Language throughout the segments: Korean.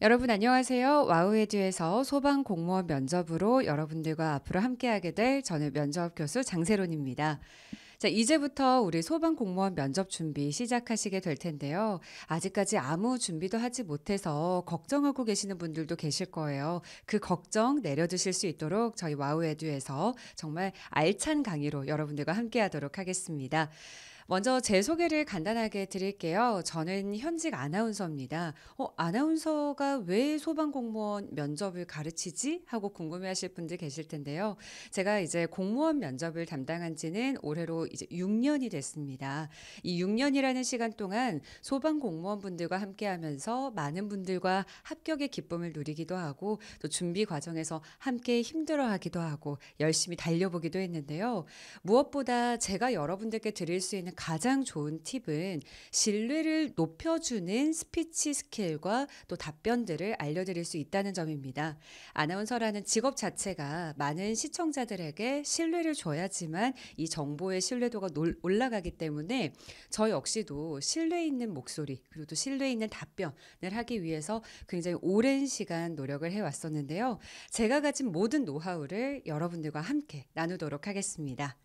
여러분 안녕하세요. 와우에듀에서 소방 공무원 면접으로 여러분들과 앞으로 함께하게 될 전일 면접 교수 장세론입니다. 자, 이제부터 우리 소방 공무원 면접 준비 시작하시게 될 텐데요. 아직까지 아무 준비도 하지 못해서 걱정하고 계시는 분들도 계실 거예요. 그 걱정 내려주실 수 있도록 저희 와우에듀에서 정말 알찬 강의로 여러분들과 함께하도록 하겠습니다. 먼저 제 소개를 간단하게 드릴게요. 저는 현직 아나운서입니다. 어, 아나운서가 왜 소방 공무원 면접을 가르치지? 하고 궁금해하실 분들 계실 텐데요. 제가 이제 공무원 면접을 담당한 지는 올해로 이제 6년이 됐습니다. 이 6년이라는 시간 동안 소방 공무원분들과 함께 하면서 많은 분들과 합격의 기쁨을 누리기도 하고 또 준비 과정에서 함께 힘들어 하기도 하고 열심히 달려보기도 했는데요. 무엇보다 제가 여러분들께 드릴 수 있는 가장 좋은 팁은 신뢰를 높여주는 스피치 스킬과 또 답변들을 알려드릴 수 있다는 점입니다. 아나운서라는 직업 자체가 많은 시청자들에게 신뢰를 줘야지만 이 정보의 신뢰도가 놀, 올라가기 때문에 저 역시도 신뢰 있는 목소리 그리고 또 신뢰 있는 답변을 하기 위해서 굉장히 오랜 시간 노력을 해왔었는데요. 제가 가진 모든 노하우를 여러분들과 함께 나누도록 하겠습니다.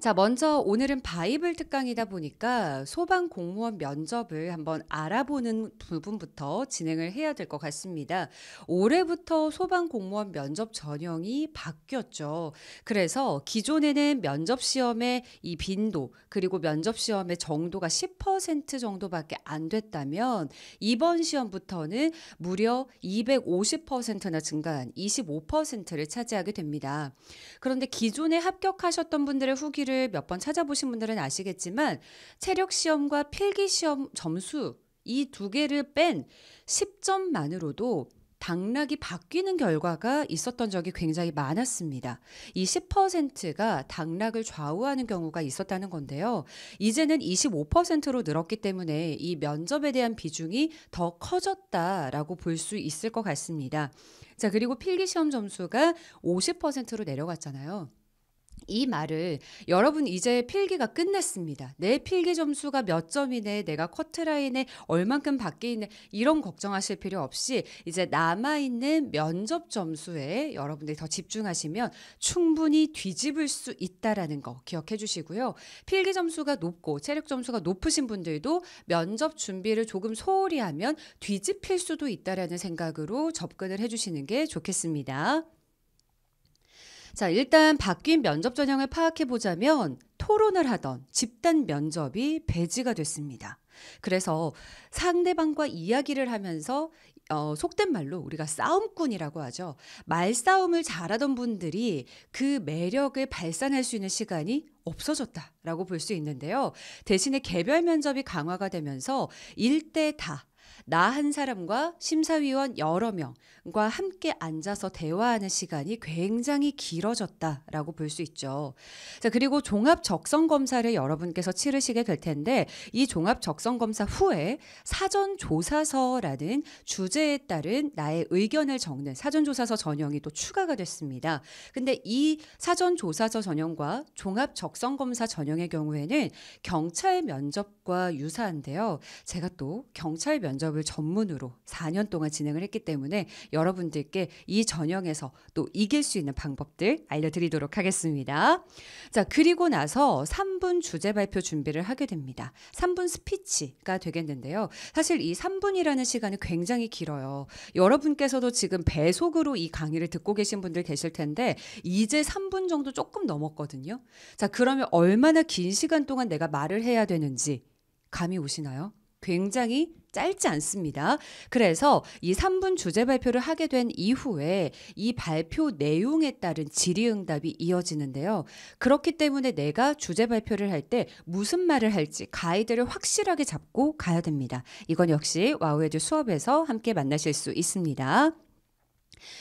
자, 먼저 오늘은 바이블 특강이다 보니까 소방 공무원 면접을 한번 알아보는 부분부터 진행을 해야 될 것 같습니다. 올해부터 소방 공무원 면접 전형이 바뀌었죠. 그래서 기존에는 면접 시험의 이 빈도 그리고 면접 시험의 정도가 10% 정도밖에 안 됐다면 이번 시험부터는 무려 250%나 증가한 25%를 차지하게 됩니다. 그런데 기존에 합격하셨던 분들의 후기 수시를 몇번 찾아보신 분들은 아시겠지만 체력 시험과 필기 시험 점수 이 두 개를 뺀 10점만으로도 당락이 바뀌는 결과가 있었던 적이 굉장히 많았습니다. 이 10%가 당락을 좌우하는 경우가 있었다는 건데요. 이제는 25%로 늘었기 때문에 이 면접에 대한 비중이 더 커졌다라고 볼 수 있을 것 같습니다. 자, 그리고 필기 시험 점수가 50%로 내려갔잖아요. 이 말을 여러분 이제 필기가 끝났습니다. 내 필기 점수가 몇 점이네, 내가 커트라인에 얼만큼 밖에 있네 이런 걱정하실 필요 없이 이제 남아 있는 면접 점수에 여러분들이 더 집중하시면 충분히 뒤집을 수 있다라는 거 기억해 주시고요. 필기 점수가 높고 체력 점수가 높으신 분들도 면접 준비를 조금 소홀히 하면 뒤집힐 수도 있다라는 생각으로 접근을 해 주시는 게 좋겠습니다. 자, 일단 바뀐 면접 전형을 파악해 보자면 토론을 하던 집단 면접이 배제가 됐습니다. 그래서 상대방과 이야기를 하면서 어, 속된 말로 우리가 싸움꾼이라고 하죠. 말싸움을 잘하던 분들이 그 매력을 발산할 수 있는 시간이 없어졌다라고 볼 수 있는데요. 대신에 개별 면접이 강화가 되면서 일대 다 나한 사람과 심사위원 여러 명과 함께 앉아서 대화하는 시간이 굉장히 길어졌다라고 볼 수 있죠. 자, 그리고 종합 적성 검사를 여러분께서 치르시게 될 텐데 이 종합 적성 검사 후에 사전 조사서라는 주제에 따른 나의 의견을 적는 사전 조사서 전형이 또 추가가 됐습니다. 근데 이 사전 조사서 전형과 종합 적성 검사 전형의 경우에는 경찰 면접과 유사한데요. 제가 또 경찰 면접 면접을 전문으로 4년 동안 진행을 했기 때문에 여러분들께 이 전형에서 또 이길 수 있는 방법들 알려드리도록 하겠습니다. 자, 그리고 나서 3분 주제 발표 준비를 하게 됩니다. 3분 스피치가 되겠는데요. 사실 이 3분이라는 시간이 굉장히 길어요. 여러분께서도 지금 배속으로 이 강의를 듣고 계신 분들 계실 텐데 이제 3분 정도 조금 넘었거든요. 자, 그러면 얼마나 긴 시간 동안 내가 말을 해야 되는지 감이 오시나요? 굉장히 짧지 않습니다. 그래서 이 3분 주제 발표를 하게 된 이후에 이 발표 내용에 따른 질의응답이 이어지는데요. 그렇기 때문에 내가 주제 발표를 할 때 무슨 말을 할지 가이드를 확실하게 잡고 가야 됩니다. 이건 역시 와우에듀 수업에서 함께 만나실 수 있습니다.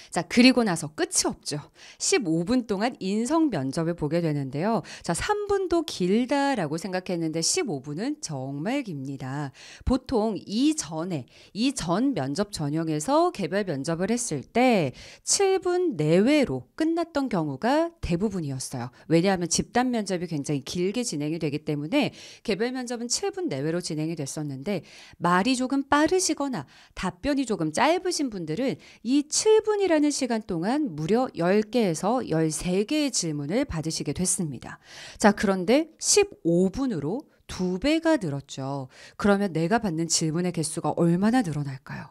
자, 그리고 나서 끝이 없죠. 15분 동안 인성 면접을 보게 되는데요. 자, 3분도 길다라고 생각했는데 15분은 정말 깁니다. 보통 이전에 이전 면접 전형에서 개별 면접을 했을 때 7분 내외로 끝났던 경우가 대부분이었어요. 왜냐하면 집단 면접이 굉장히 길게 진행이 되기 때문에 개별 면접은 7분 내외로 진행이 됐었는데 말이 조금 빠르시거나 답변이 조금 짧으신 분들은 이 7분이라는 하는 시간 동안 무려 10개에서 13개의 질문을 받으시게 됐습니다. 자, 그런데 15분으로 두배가 늘었죠. 그러면 내가 받는 질문의 개수가 얼마나 늘어날까요?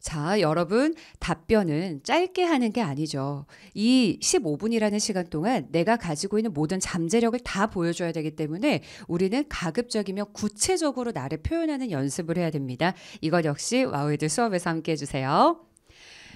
자, 여러분, 답변은 짧게 하는 게 아니죠. 이 15분이라는 시간 동안 내가 가지고 있는 모든 잠재력을 다 보여줘야 되기 때문에 우리는 가급적이면 구체적으로 나를 표현하는 연습을 해야 됩니다. 이것 역시 와우이들 수업에서 함께 해주세요.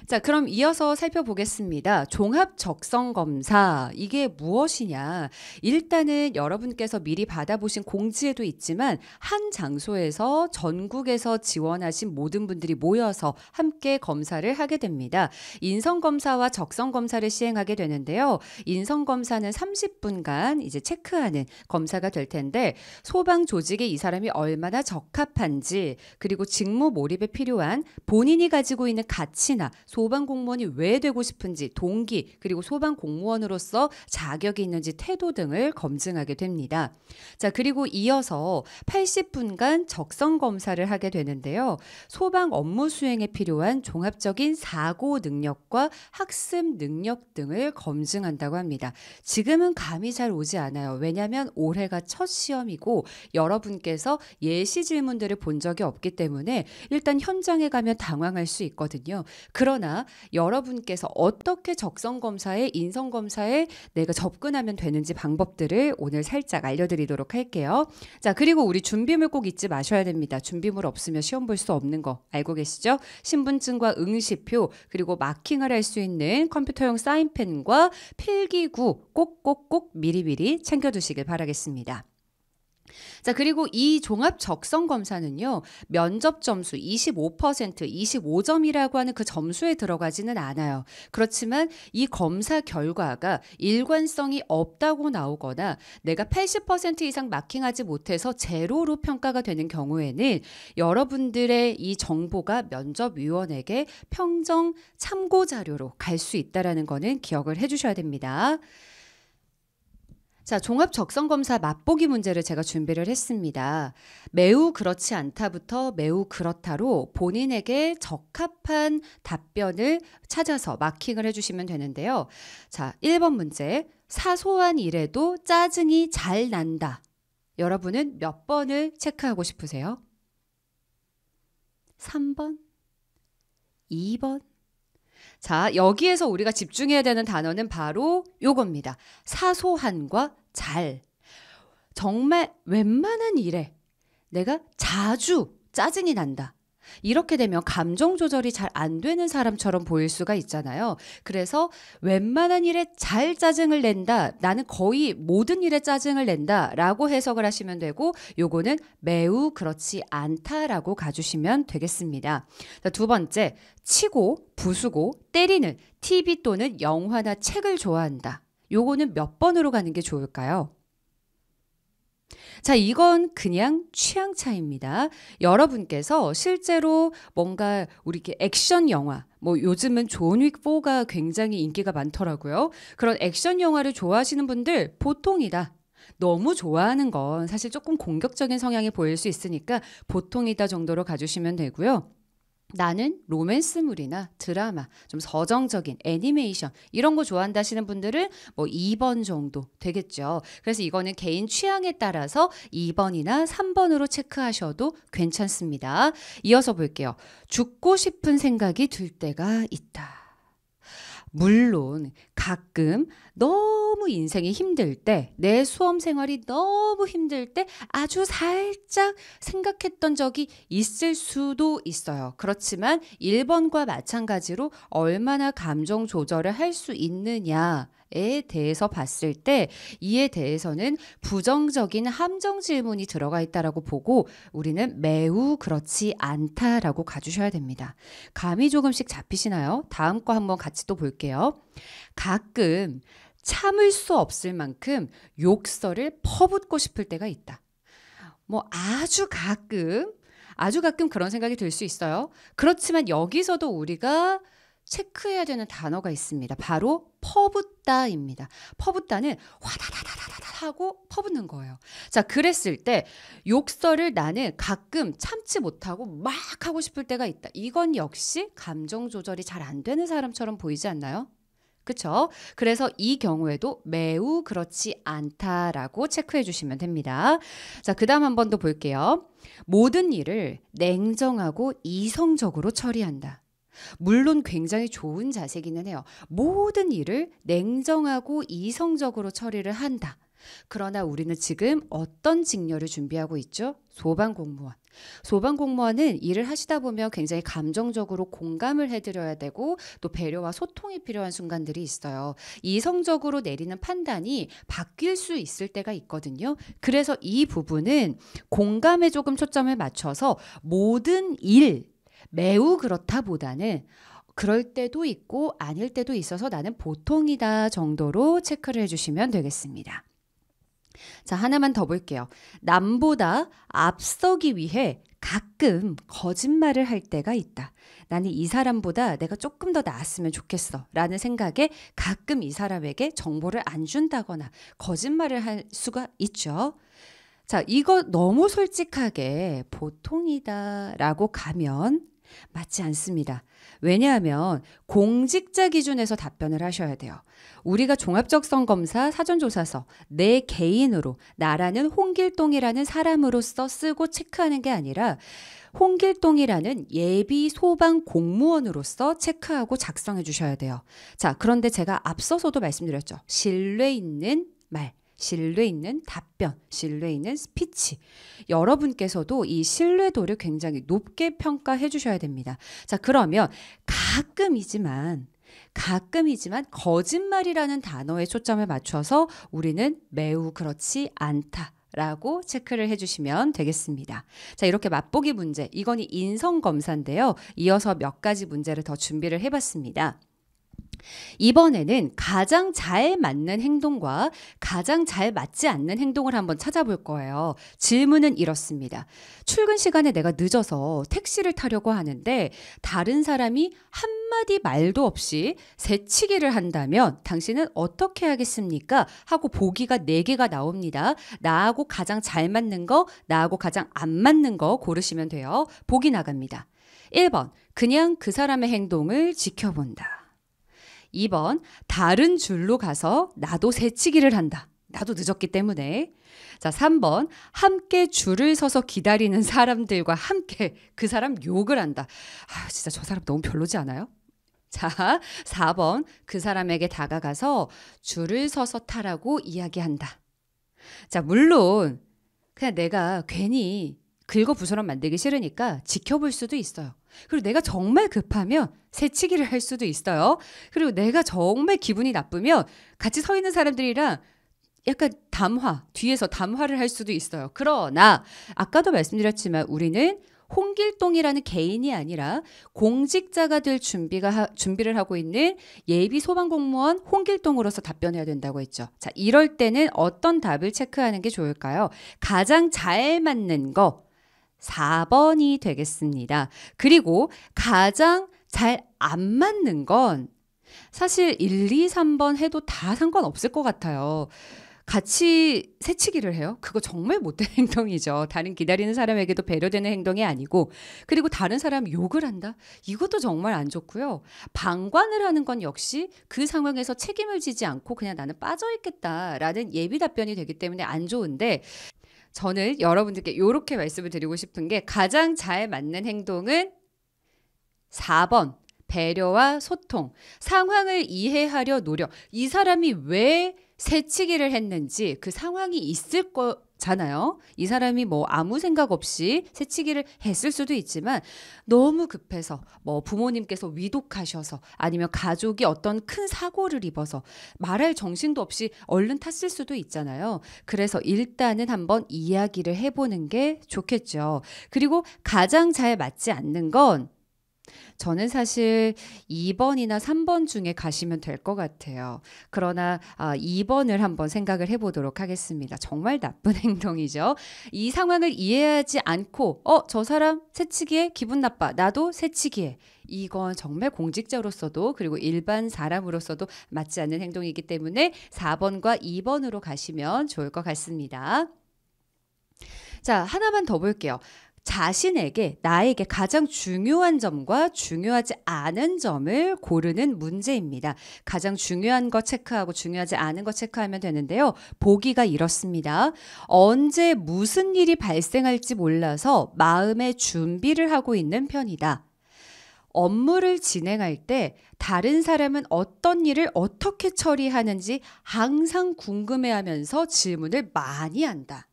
자, 그럼 이어서 살펴보겠습니다. 종합 적성 검사. 이게 무엇이냐? 일단은 여러분께서 미리 받아보신 공지에도 있지만 한 장소에서 전국에서 지원하신 모든 분들이 모여서 함께 검사를 하게 됩니다. 인성 검사와 적성 검사를 시행하게 되는데요. 인성 검사는 30분간 이제 체크하는 검사가 될 텐데 소방 조직에 이 사람이 얼마나 적합한지 그리고 직무 몰입에 필요한 본인이 가지고 있는 가치나 소방 공무원이 왜 되고 싶은지 동기 그리고 소방 공무원으로서 자격이 있는지 태도 등을 검증하게 됩니다. 자, 그리고 이어서 80분간 적성 검사를 하게 되는데요. 소방 업무 수행에 필요한 종합적인 사고 능력과 학습 능력 등을 검증한다고 합니다. 지금은 감이 잘 오지 않아요. 왜냐하면 올해가 첫 시험이고 여러분께서 예시 질문들을 본 적이 없기 때문에 일단 현장에 가면 당황할 수 있거든요. 그런 하나 여러분께서 어떻게 적성 검사에 인성 검사에 내가 접근하면 되는지 방법들을 오늘 살짝 알려드리도록 할게요. 자 그리고 우리 준비물 꼭 잊지 마셔야 됩니다. 준비물 없으면 시험 볼 수 없는 거 알고 계시죠? 신분증과 응시표 그리고 마킹을 할 수 있는 컴퓨터용 사인펜과 필기구 꼭꼭꼭 미리미리 챙겨두시길 바라겠습니다. 자, 그리고 이 종합 적성 검사는요, 면접 점수 25%, 25점이라고 하는 그 점수에 들어가지는 않아요. 그렇지만 이 검사 결과가 일관성이 없다고 나오거나 내가 80% 이상 마킹하지 못해서 제로로 평가가 되는 경우에는 여러분들의 이 정보가 면접위원에게 평정 참고 자료로 갈 수 있다라는 거는 기억을 해 주셔야 됩니다. 자, 종합 적성 검사 맛보기 문제를 제가 준비를 했습니다. 매우 그렇지 않다부터 매우 그렇다로 본인에게 적합한 답변을 찾아서 마킹을 해 주시면 되는데요. 자, 1번 문제. 사소한 일에도 짜증이 잘 난다. 여러분은 몇 번을 체크하고 싶으세요? 3번? 2번? 자, 여기에서 우리가 집중해야 되는 단어는 바로 요겁니다. 사소한과 잘. 정말 웬만한 일에 내가 자주 짜증이 난다. 이렇게 되면 감정 조절이 잘 안 되는 사람처럼 보일 수가 있잖아요. 그래서 웬만한 일에 잘 짜증을 낸다. 나는 거의 모든 일에 짜증을 낸다. 라고 해석을 하시면 되고, 요거는 매우 그렇지 않다라고 가주시면 되겠습니다. 자, 두 번째, 치고, 부수고, 때리는 TV 또는 영화나 책을 좋아한다. 요거는 몇 번으로 가는 게 좋을까요? 자, 이건 그냥 취향 차입니다. 여러분께서 실제로 뭔가 우리 이렇게 액션 영화, 뭐 요즘은 존윅4가 굉장히 인기가 많더라고요. 그런 액션 영화를 좋아하시는 분들 보통이다. 너무 좋아하는 건 사실 조금 공격적인 성향이 보일 수 있으니까 보통이다 정도로 가주시면 되고요. 나는 로맨스물이나 드라마, 좀 서정적인 애니메이션 이런 거 좋아한다시는 분들은 뭐 2번 정도 되겠죠. 그래서 이거는 개인 취향에 따라서 2번이나 3번으로 체크하셔도 괜찮습니다. 이어서 볼게요. 죽고 싶은 생각이 들 때가 있다. 물론 가끔 너무 인생이 힘들 때, 내 수험 생활이 너무 힘들 때 아주 살짝 생각했던 적이 있을 수도 있어요. 그렇지만 1번과 마찬가지로 얼마나 감정 조절을 할 수 있느냐. 에 대해서 봤을 때 이에 대해서는 부정적인 함정 질문이 들어가 있다라고 보고 우리는 매우 그렇지 않다라고 가주셔야 됩니다. 감이 조금씩 잡히시나요? 다음 거 한번 같이 또 볼게요. 가끔 참을 수 없을 만큼 욕설을 퍼붓고 싶을 때가 있다. 뭐 아주 가끔, 아주 가끔 그런 생각이 들 수 있어요. 그렇지만 여기서도 우리가 체크해야 되는 단어가 있습니다. 바로 퍼붓다입니다. 퍼붓다는 화다다다다다 하고 퍼붓는 거예요. 자, 그랬을 때 욕설을 나는 가끔 참지 못하고 막 하고 싶을 때가 있다. 이건 역시 감정 조절이 잘 안 되는 사람처럼 보이지 않나요? 그쵸? 그래서 이 경우에도 매우 그렇지 않다라고 체크해 주시면 됩니다. 자, 그 다음 한 번 더 볼게요. 모든 일을 냉정하고 이성적으로 처리한다. 물론 굉장히 좋은 자세기는 해요. 모든 일을 냉정하고 이성적으로 처리를 한다. 그러나 우리는 지금 어떤 직렬을 준비하고 있죠? 소방 공무원. 소방 공무원은 일을 하시다 보면 굉장히 감정적으로 공감을 해드려야 되고 또 배려와 소통이 필요한 순간들이 있어요. 이성적으로 내리는 판단이 바뀔 수 있을 때가 있거든요. 그래서 이 부분은 공감에 조금 초점을 맞춰서 모든 일, 매우 그렇다보다는 그럴 때도 있고 아닐 때도 있어서 나는 보통이다 정도로 체크를 해주시면 되겠습니다. 자, 하나만 더 볼게요. 남보다 앞서기 위해 가끔 거짓말을 할 때가 있다. 나는 이 사람보다 내가 조금 더 나았으면 좋겠어. 라는 생각에 가끔 이 사람에게 정보를 안 준다거나 거짓말을 할 수가 있죠. 자, 이거 너무 솔직하게 보통이다 라고 가면 맞지 않습니다. 왜냐하면 공직자 기준에서 답변을 하셔야 돼요. 우리가 종합적성 검사 사전조사서 내 개인으로 나라는 홍길동이라는 사람으로서 쓰고 체크하는 게 아니라 홍길동이라는 예비 소방 공무원으로서 체크하고 작성해 주셔야 돼요. 자, 그런데 제가 앞서서도 말씀드렸죠. 신뢰 있는 말. 신뢰 있는 답변, 신뢰 있는 스피치. 여러분께서도 이 신뢰도를 굉장히 높게 평가해 주셔야 됩니다. 자, 그러면 가끔이지만 가끔이지만 거짓말이라는 단어에 초점을 맞춰서 우리는 매우 그렇지 않다. 라고 체크를 해주시면 되겠습니다. 자, 이렇게 맛보기 문제. 이건 인성검사인데요. 이어서 몇 가지 문제를 더 준비를 해봤습니다. 이번에는 가장 잘 맞는 행동과 가장 잘 맞지 않는 행동을 한번 찾아볼 거예요. 질문은 이렇습니다. 출근 시간에 내가 늦어서 택시를 타려고 하는데 다른 사람이 한마디 말도 없이 새치기를 한다면 당신은 어떻게 하겠습니까? 하고 보기가 4개가 나옵니다. 나하고 가장 잘 맞는 거, 나하고 가장 안 맞는 거 고르시면 돼요. 보기 나갑니다. 1번, 그냥 그 사람의 행동을 지켜본다. 2번 다른 줄로 가서 나도 새치기를 한다. 나도 늦었기 때문에. 자, 3번 함께 줄을 서서 기다리는 사람들과 함께 그 사람 욕을 한다. 아, 진짜 저 사람 너무 별로지 않아요? 자, 4번 그 사람에게 다가가서 줄을 서서 타라고 이야기한다. 자, 물론 그냥 내가 괜히 긁어 부스럼 만들기 싫으니까 지켜볼 수도 있어요. 그리고 내가 정말 급하면 새치기를 할 수도 있어요. 그리고 내가 정말 기분이 나쁘면 같이 서 있는 사람들이랑 약간 담화, 뒤에서 담화를 할 수도 있어요. 그러나 아까도 말씀드렸지만 우리는 홍길동이라는 개인이 아니라 공직자가 될 준비가 하, 준비를 하고 있는 예비 소방공무원 홍길동으로서 답변해야 된다고 했죠. 자, 이럴 때는 어떤 답을 체크하는 게 좋을까요? 가장 잘 맞는 거 4번이 되겠습니다. 그리고 가장 잘 안 맞는 건 사실 1, 2, 3번 해도 다 상관없을 것 같아요. 같이 새치기를 해요. 그거 정말 못된 행동이죠. 다른 기다리는 사람에게도 배려되는 행동이 아니고, 그리고 다른 사람 욕을 한다? 이것도 정말 안 좋고요. 방관을 하는 건 역시 그 상황에서 책임을 지지 않고 그냥 나는 빠져있겠다라는 예비 답변이 되기 때문에 안 좋은데, 저는 여러분들께 이렇게 말씀을 드리고 싶은 게 가장 잘 맞는 행동은 4번 배려와 소통, 상황을 이해하려 노력. 이 사람이 왜 새치기를 했는지 그 상황이 있을 거잖아요. 이 사람이 뭐 아무 생각 없이 새치기를 했을 수도 있지만 너무 급해서 뭐 부모님께서 위독하셔서 아니면 가족이 어떤 큰 사고를 입어서 말할 정신도 없이 얼른 탔을 수도 있잖아요. 그래서 일단은 한번 이야기를 해보는 게 좋겠죠. 그리고 가장 잘 맞지 않는 건 저는 사실 2번이나 3번 중에 가시면 될 것 같아요. 그러나 2번을 아, 한번 생각을 해보도록 하겠습니다. 정말 나쁜 행동이죠. 이 상황을 이해하지 않고 어, 저 사람 새치기에 기분 나빠. 나도 새치기에. 이건 정말 공직자로서도 그리고 일반 사람으로서도 맞지 않는 행동이기 때문에 4번과 2번으로 가시면 좋을 것 같습니다. 자, 하나만 더 볼게요. 자신에게, 나에게 가장 중요한 점과 중요하지 않은 점을 고르는 문제입니다. 가장 중요한 거 체크하고 중요하지 않은 거 체크하면 되는데요. 보기가 이렇습니다. 언제 무슨 일이 발생할지 몰라서 마음의 준비를 하고 있는 편이다. 업무를 진행할 때 다른 사람은 어떤 일을 어떻게 처리하는지 항상 궁금해하면서 질문을 많이 한다.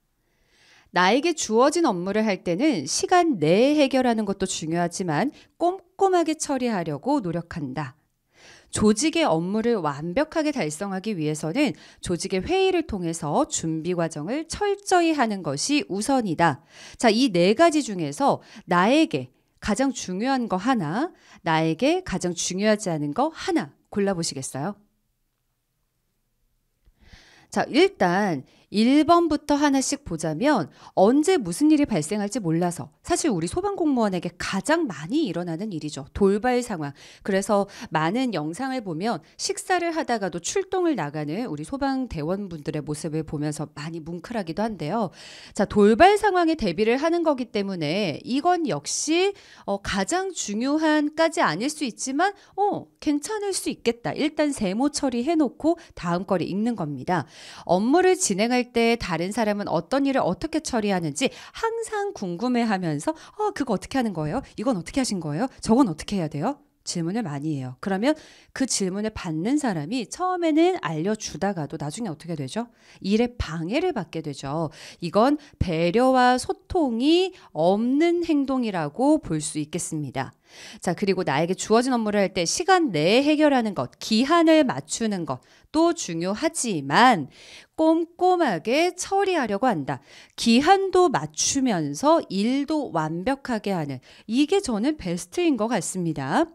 나에게 주어진 업무를 할 때는 시간 내에 해결하는 것도 중요하지만 꼼꼼하게 처리하려고 노력한다. 조직의 업무를 완벽하게 달성하기 위해서는 조직의 회의를 통해서 준비 과정을 철저히 하는 것이 우선이다. 자, 이 네 가지 중에서 나에게 가장 중요한 거 하나, 나에게 가장 중요하지 않은 거 하나 골라보시겠어요? 자, 일단 1번부터 하나씩 보자면 언제 무슨 일이 발생할지 몰라서 사실 우리 소방 공무원에게 가장 많이 일어나는 일이죠. 돌발 상황. 그래서 많은 영상을 보면 식사를 하다가도 출동을 나가는 우리 소방 대원분들의 모습을 보면서 많이 뭉클하기도 한데요. 자, 돌발 상황에 대비를 하는 거기 때문에 이건 역시 어, 가장 중요한까지 아닐 수 있지만 어, 괜찮을 수 있겠다. 일단 세모 처리해 놓고 다음 거리 읽는 겁니다. 업무를 진행할 때 다른 사람은 어떤 일을 어떻게 처리하는지 항상 궁금해하면서 어, 그거 어떻게 하는 거예요? 이건 어떻게 하신 거예요? 저건 어떻게 해야 돼요? 질문을 많이 해요. 그러면 그 질문을 받는 사람이 처음에는 알려주다가도 나중에 어떻게 되죠? 일에 방해를 받게 되죠. 이건 배려와 소통이 없는 행동이라고 볼 수 있겠습니다. 자, 그리고 나에게 주어진 업무를 할 때 시간 내에 해결하는 것, 기한을 맞추는 것, 도 중요하지만 꼼꼼하게 처리하려고 한다. 기한도 맞추면서 일도 완벽하게 하는 이게 저는 베스트인 것 같습니다.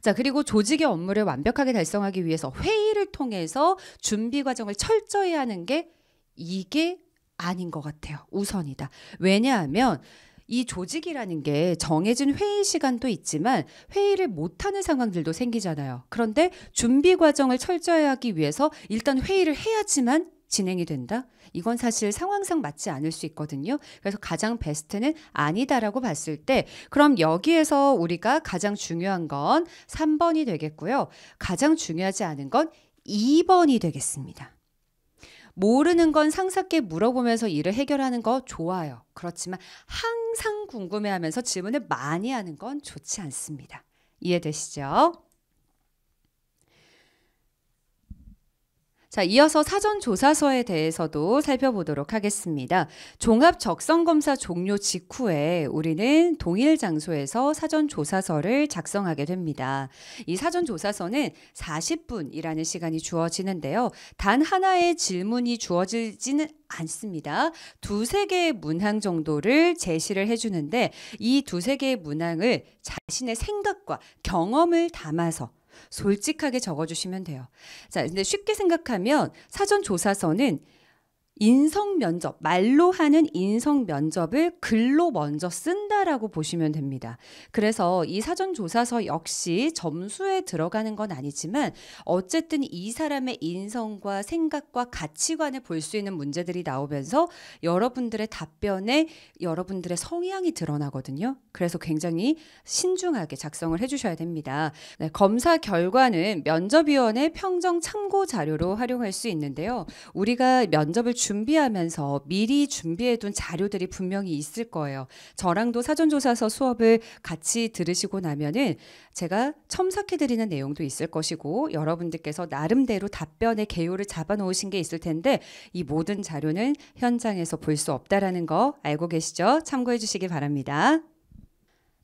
자, 그리고 조직의 업무를 완벽하게 달성하기 위해서 회의를 통해서 준비 과정을 철저히 하는 게 이게 아닌 것 같아요. 우선이다. 왜냐하면 이 조직이라는 게 정해진 회의 시간도 있지만 회의를 못하는 상황들도 생기잖아요. 그런데 준비 과정을 철저히 하기 위해서 일단 회의를 해야지만 진행이 된다? 이건 사실 상황상 맞지 않을 수 있거든요. 그래서 가장 베스트는 아니다라고 봤을 때, 그럼 여기에서 우리가 가장 중요한 건 3번이 되겠고요. 가장 중요하지 않은 건 2번이 되겠습니다. 모르는 건 상사께 물어보면서 일을 해결하는 거 좋아요. 그렇지만 항상 궁금해하면서 질문을 많이 하는 건 좋지 않습니다. 이해되시죠? 자, 이어서 사전 조사서에 대해서도 살펴보도록 하겠습니다. 종합 적성 검사 종료 직후에 우리는 동일 장소에서 사전 조사서를 작성하게 됩니다. 이 사전 조사서는 40분이라는 시간이 주어지는데요. 단 하나의 질문이 주어지지는 않습니다. 두세 개의 문항 정도를 제시를 해주는데 이 두세 개의 문항을 자신의 생각과 경험을 담아서 솔직하게 적어주시면 돼요. 자, 근데 쉽게 생각하면 사전 조사서는 인성 면접, 말로 하는 인성 면접을 글로 먼저 쓴다라고 보시면 됩니다. 그래서 이 사전 조사서 역시 점수에 들어가는 건 아니지만 어쨌든 이 사람의 인성과 생각과 가치관을 볼 수 있는 문제들이 나오면서 여러분들의 답변에 여러분들의 성향이 드러나거든요. 그래서 굉장히 신중하게 작성을 해주셔야 됩니다. 네, 검사 결과는 면접위원회 평정 참고 자료로 활용할 수 있는데요. 우리가 면접을 주 준비하면서 미리 준비해둔 자료들이 분명히 있을 거예요. 저랑도 사전조사서 수업을 같이 들으시고 나면은 제가 첨삭해드리는 내용도 있을 것이고 여러분들께서 나름대로 답변의 개요를 잡아놓으신 게 있을 텐데 이 모든 자료는 현장에서 볼 수 없다라는 거 알고 계시죠? 참고해 주시기 바랍니다.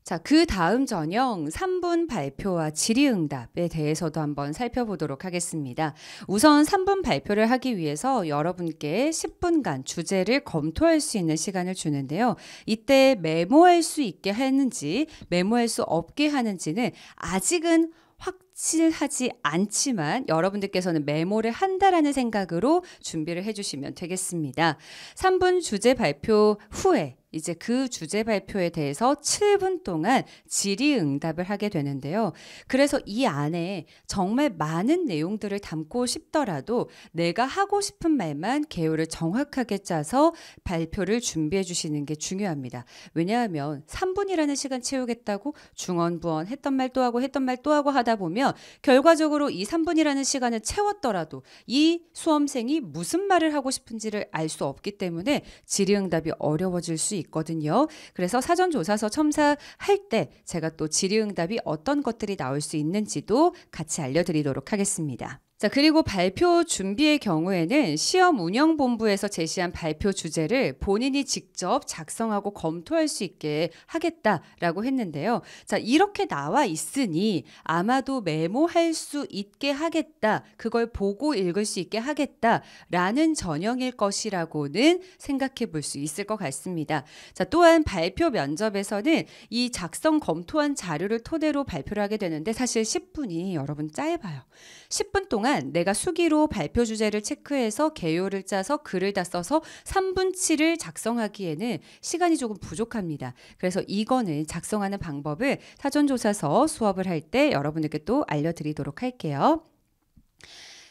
자, 그 다음 전형 3분 발표와 질의응답에 대해서도 한번 살펴보도록 하겠습니다. 우선 3분 발표를 하기 위해서 여러분께 10분간 주제를 검토할 수 있는 시간을 주는데요. 이때 메모할 수 있게 하는지, 메모할 수 없게 하는지는 아직은 확실하지 않지만 여러분들께서는 메모를 한다라는 생각으로 준비를 해주시면 되겠습니다. 3분 주제 발표 후에 이제 그 주제 발표에 대해서 7분 동안 질의응답을 하게 되는데요. 그래서 이 안에 정말 많은 내용들을 담고 싶더라도 내가 하고 싶은 말만 개요를 정확하게 짜서 발표를 준비해 주시는 게 중요합니다. 왜냐하면 3분이라는 시간 채우겠다고 중언부언 했던 말 또 하고 했던 말 또 하고 하다 보면 결과적으로 이 3분이라는 시간을 채웠더라도 이 수험생이 무슨 말을 하고 싶은지를 알 수 없기 때문에 질의응답이 어려워질 수 있고 있거든요. 그래서 사전 조사서 첨사할 때 제가 또 질의응답이 어떤 것들이 나올 수 있는지도 같이 알려드리도록 하겠습니다. 자, 그리고 발표 준비의 경우에는 시험 운영 본부에서 제시한 발표 주제를 본인이 직접 작성하고 검토할 수 있게 하겠다라고 했는데요. 자, 이렇게 나와 있으니 아마도 메모할 수 있게 하겠다. 그걸 보고 읽을 수 있게 하겠다라는 전형일 것이라고는 생각해 볼 수 있을 것 같습니다. 자, 또한 발표 면접에서는 이 작성 검토한 자료를 토대로 발표를 하게 되는데 사실 10분이 여러분 짧아요. 10분 동안 동안 내가 수기로 발표 주제를 체크해서 개요를 짜서 글을 다 써서 3분치를 작성하기에는 시간이 조금 부족합니다. 그래서 이거는 작성하는 방법을 사전조사서 수업을 할 때 여러분들께 또 알려드리도록 할게요.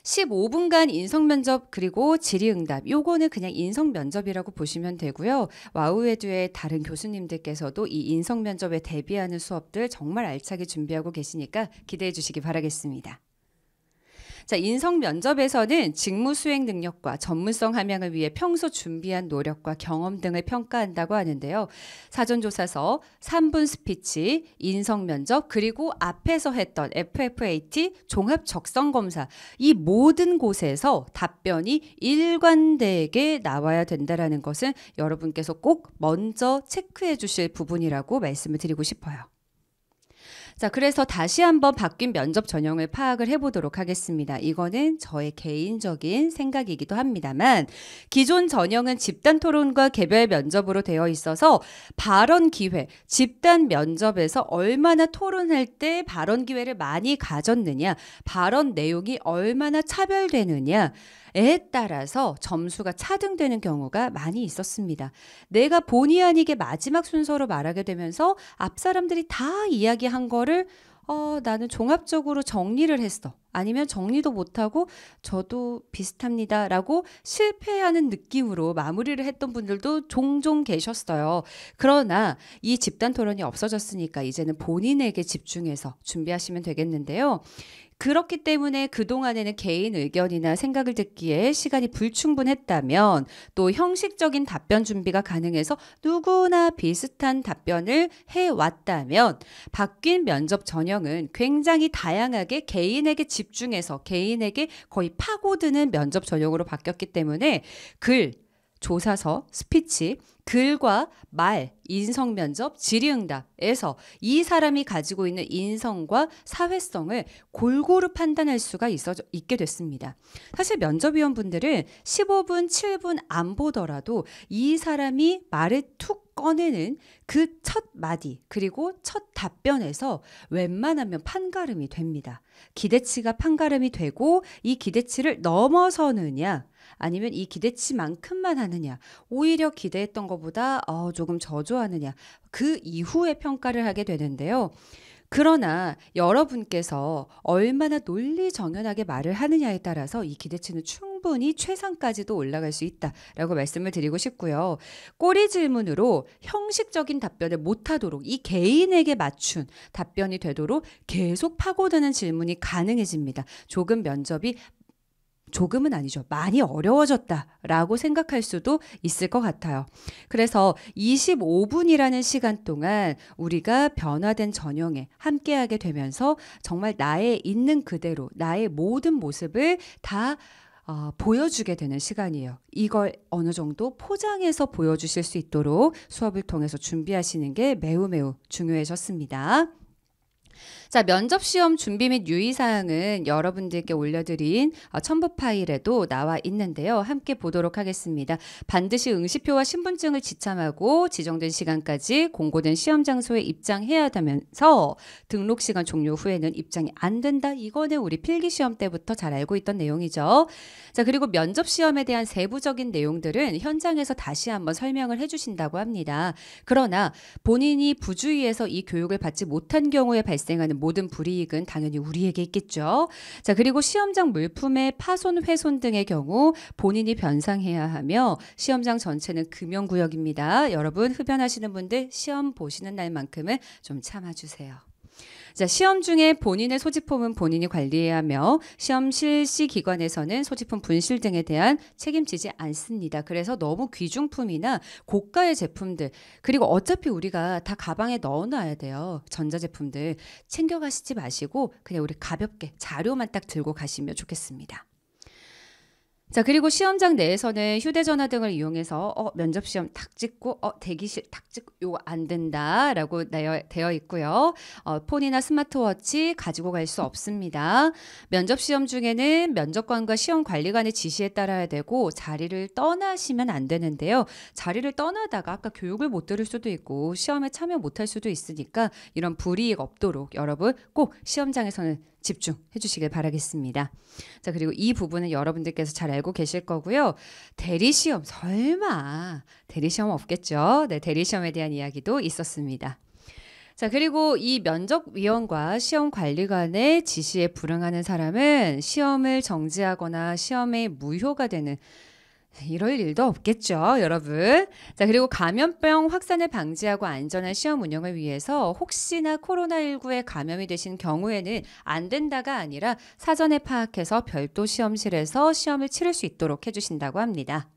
15분간 인성 면접 그리고 질의응답 요거는 그냥 인성 면접이라고 보시면 되고요. 와우에듀의 다른 교수님들께서도 이 인성 면접에 대비하는 수업들 정말 알차게 준비하고 계시니까 기대해 주시기 바라겠습니다. 자, 인성 면접에서는 직무 수행 능력과 전문성 함양을 위해 평소 준비한 노력과 경험 등을 평가한다고 하는데요. 사전조사서, 3분 스피치, 인성 면접, 그리고 앞에서 했던 FFAT 종합 적성 검사 이 모든 곳에서 답변이 일관되게 나와야 된다라는 것은 여러분께서 꼭 먼저 체크해 주실 부분이라고 말씀을 드리고 싶어요. 자, 그래서 다시 한번 바뀐 면접 전형을 파악을 해보도록 하겠습니다. 이거는 저의 개인적인 생각이기도 합니다만, 기존 전형은 집단 토론과 개별 면접으로 되어 있어서 발언 기회, 집단 면접에서 얼마나 토론할 때 발언 기회를 많이 가졌느냐, 발언 내용이 얼마나 차별되느냐, 에 따라서 점수가 차등되는 경우가 많이 있었습니다. 내가 본의 아니게 마지막 순서로 말하게 되면서 앞 사람들이 다 이야기한 거를 어, 나는 종합적으로 정리를 했어. 아니면 정리도 못하고 저도 비슷합니다. 라고 실패하는 느낌으로 마무리를 했던 분들도 종종 계셨어요. 그러나 이 집단 토론이 없어졌으니까 이제는 본인에게 집중해서 준비하시면 되겠는데요. 그렇기 때문에 그동안에는 개인 의견이나 생각을 듣기에 시간이 불충분했다면 또 형식적인 답변 준비가 가능해서 누구나 비슷한 답변을 해왔다면 바뀐 면접 전형은 굉장히 다양하게 개인에게 집 집중해서 개인에게 거의 파고드는 면접 전형으로 바뀌었기 때문에 글, 조사서, 스피치, 글과 말, 인성 면접, 질의응답에서 이 사람이 가지고 있는 인성과 사회성을 골고루 판단할 수가 있어 있게 됐습니다. 사실 면접위원분들은 15분, 7분 안 보더라도 이 사람이 말에 툭 꺼내는 그 첫 마디 그리고 첫 답변에서 웬만하면 판가름이 됩니다. 기대치가 판가름이 되고 이 기대치를 넘어서느냐 아니면 이 기대치만큼만 하느냐 오히려 기대했던 것보다 어, 조금 저조하느냐 그 이후에 평가를 하게 되는데요. 그러나 여러분께서 얼마나 논리 정연하게 말을 하느냐에 따라서 이 기대치는 충분히 최상까지도 올라갈 수 있다라고 말씀을 드리고 싶고요. 꼬리 질문으로 형식적인 답변을 못하도록 이 개인에게 맞춘 답변이 되도록 계속 파고드는 질문이 가능해집니다. 조금 면접이 조금은 아니죠. 많이 어려워졌다라고 생각할 수도 있을 것 같아요. 그래서 25분이라는 시간 동안 우리가 변화된 전형에 함께하게 되면서 정말 나의 있는 그대로 나의 모든 모습을 다 어, 보여주게 되는 시간이에요. 이걸 어느 정도 포장해서 보여주실 수 있도록 수업을 통해서 준비하시는 게 매우 매우 중요해졌습니다. 자, 면접 시험 준비 및 유의 사항은 여러분들께 올려드린 어, 첨부 파일에도 나와 있는데요. 함께 보도록 하겠습니다. 반드시 응시표와 신분증을 지참하고 지정된 시간까지 공고된 시험 장소에 입장해야 하면서 등록 시간 종료 후에는 입장이 안 된다. 이거는 우리 필기 시험 때부터 잘 알고 있던 내용이죠. 자, 그리고 면접 시험에 대한 세부적인 내용들은 현장에서 다시 한번 설명을 해 주신다고 합니다. 그러나 본인이 부주의해서 이 교육을 받지 못한 경우에 발생하는 모든 불이익은 당연히 우리에게 있겠죠. 자, 그리고 시험장 물품의 파손, 훼손 등의 경우 본인이 변상해야 하며 시험장 전체는 금연구역입니다. 여러분 흡연하시는 분들 시험 보시는 날만큼은 좀 참아주세요. 자, 시험 중에 본인의 소지품은 본인이 관리해야 하며 시험 실시 기관에서는 소지품 분실 등에 대한 책임지지 않습니다. 그래서 너무 귀중품이나 고가의 제품들 그리고 어차피 우리가 다 가방에 넣어놔야 돼요. 전자제품들 챙겨가시지 마시고 그냥 우리 가볍게 자료만 딱 들고 가시면 좋겠습니다. 자, 그리고 시험장 내에서는 휴대전화 등을 이용해서 어, 면접시험 탁 찍고 어, 대기실 탁 찍고 요거 안 된다라고 되어 있고요. 어, 폰이나 스마트워치 가지고 갈 수 없습니다. 면접시험 중에는 면접관과 시험관리관의 지시에 따라야 되고 자리를 떠나시면 안 되는데요. 자리를 떠나다가 아까 교육을 못 들을 수도 있고 시험에 참여 못 할 수도 있으니까 이런 불이익 없도록 여러분 꼭 시험장에서는 집중해 주시길 바라겠습니다. 자, 그리고 이 부분은 여러분들께서 잘 알고 알고 계실 거고요. 대리시험, 설마. 대리시험 없겠죠. 네, 대리시험에 대한 이야기도 있었습니다. 자, 그리고 이 면접위원과 시험관리관의 지시에 불응하는 사람은 시험을 정지하거나 시험에 무효가 되는 이럴 일도 없겠죠, 여러분. 자, 그리고 감염병 확산을 방지하고 안전한 시험 운영을 위해서 혹시나 코로나19에 감염이 되신 경우에는 안 된다가 아니라 사전에 파악해서 별도 시험실에서 시험을 치를 수 있도록 해주신다고 합니다.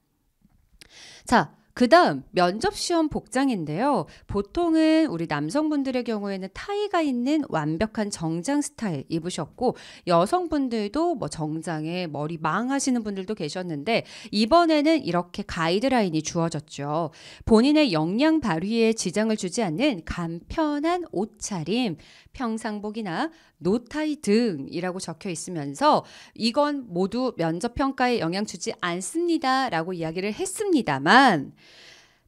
자, 그 다음 면접시험 복장인데요. 보통은 우리 남성분들의 경우에는 타이가 있는 완벽한 정장 스타일 입으셨고 여성분들도 뭐 정장에 머리 망 하시는 분들도 계셨는데 이번에는 이렇게 가이드라인이 주어졌죠. 본인의 역량 발휘에 지장을 주지 않는 간편한 옷차림, 평상복이나 노타이 등이라고 적혀 있으면서 이건 모두 면접 평가에 영향 주지 않습니다라고 이야기를 했습니다만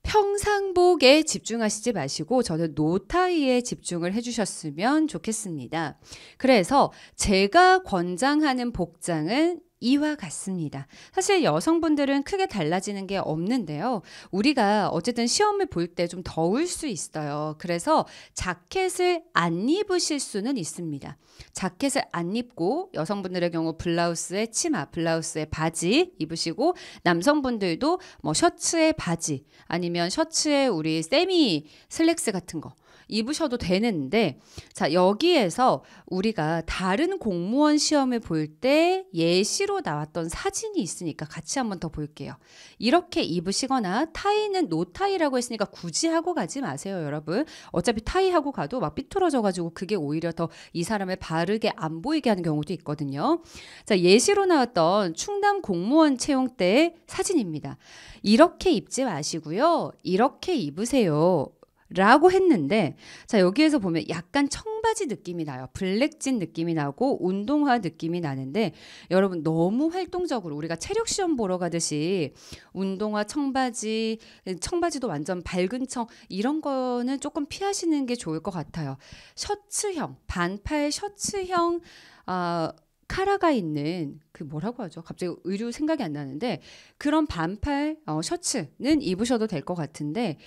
평상복에 집중하시지 마시고 저는 노타이에 집중을 해주셨으면 좋겠습니다. 그래서 제가 권장하는 복장은 이와 같습니다. 사실 여성분들은 크게 달라지는 게 없는데요. 우리가 어쨌든 시험을 볼 때 좀 더울 수 있어요. 그래서 자켓을 안 입으실 수는 있습니다. 자켓을 안 입고 여성분들의 경우 블라우스에 치마, 블라우스에 바지 입으시고 남성분들도 뭐 셔츠에 바지 아니면 셔츠에 우리 세미 슬랙스 같은 거 입으셔도 되는데 자 여기에서 우리가 다른 공무원 시험을 볼 때 예시로 나왔던 사진이 있으니까 같이 한번 더 볼게요. 이렇게 입으시거나 타이는 노타이라고 했으니까 굳이 하고 가지 마세요 여러분. 어차피 타이하고 가도 막 삐뚤어져가지고 그게 오히려 더 이 사람을 바르게 안 보이게 하는 경우도 있거든요. 자 예시로 나왔던 충남 공무원 채용 때 사진입니다. 이렇게 입지 마시고요. 이렇게 입으세요. 라고 했는데 자 여기에서 보면 약간 청바지 느낌이 나요 블랙진 느낌이 나고 운동화 느낌이 나는데 여러분 너무 활동적으로 우리가 체력 시험 보러 가듯이 운동화 청바지 청바지도 완전 밝은 청 이런 거는 조금 피하시는 게 좋을 것 같아요 셔츠형 반팔 셔츠형 어, 카라가 있는 그 뭐라고 하죠? 갑자기 의류 생각이 안 나는데 그런 반팔 어, 셔츠는 입으셔도 될 것 같은데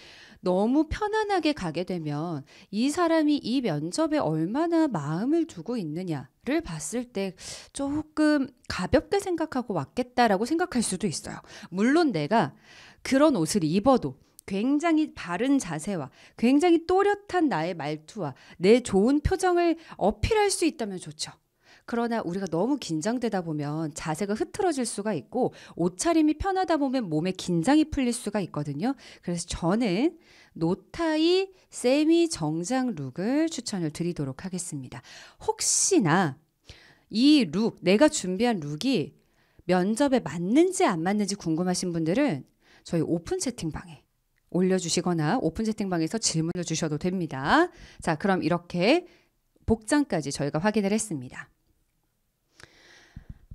너무 편안하게 가게 되면 이 사람이 이 면접에 얼마나 마음을 두고 있느냐를 봤을 때 조금 가볍게 생각하고 왔겠다라고 생각할 수도 있어요. 물론 내가 그런 옷을 입어도 굉장히 바른 자세와 굉장히 또렷한 나의 말투와 내 좋은 표정을 어필할 수 있다면 좋죠. 그러나 우리가 너무 긴장되다 보면 자세가 흐트러질 수가 있고 옷차림이 편하다 보면 몸에 긴장이 풀릴 수가 있거든요. 그래서 저는 노타이 세미 정장 룩을 추천을 드리도록 하겠습니다. 혹시나 이 룩, 내가 준비한 룩이 면접에 맞는지 안 맞는지 궁금하신 분들은 저희 오픈 채팅방에 올려주시거나 오픈 채팅방에서 질문을 주셔도 됩니다. 자, 그럼 이렇게 복장까지 저희가 확인을 했습니다.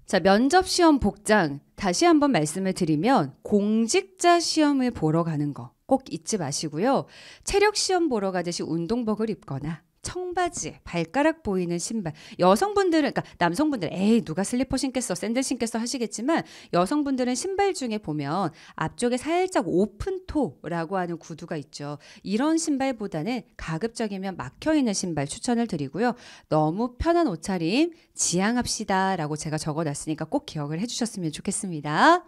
자, 면접 시험 복장 다시 한번 말씀을 드리면 공직자 시험을 보러 가는 거 꼭 잊지 마시고요. 체력 시험 보러 가듯이 운동복을 입거나 청바지, 발가락 보이는 신발. 여성분들은 그러니까 남성분들은 에이 누가 슬리퍼 신겠어, 샌들 신겠어 하시겠지만 여성분들은 신발 중에 보면 앞쪽에 살짝 오픈 토라고 하는 구두가 있죠. 이런 신발보다는 가급적이면 막혀 있는 신발 추천을 드리고요. 너무 편한 옷차림 지양합시다라고 제가 적어놨으니까 꼭 기억을 해주셨으면 좋겠습니다.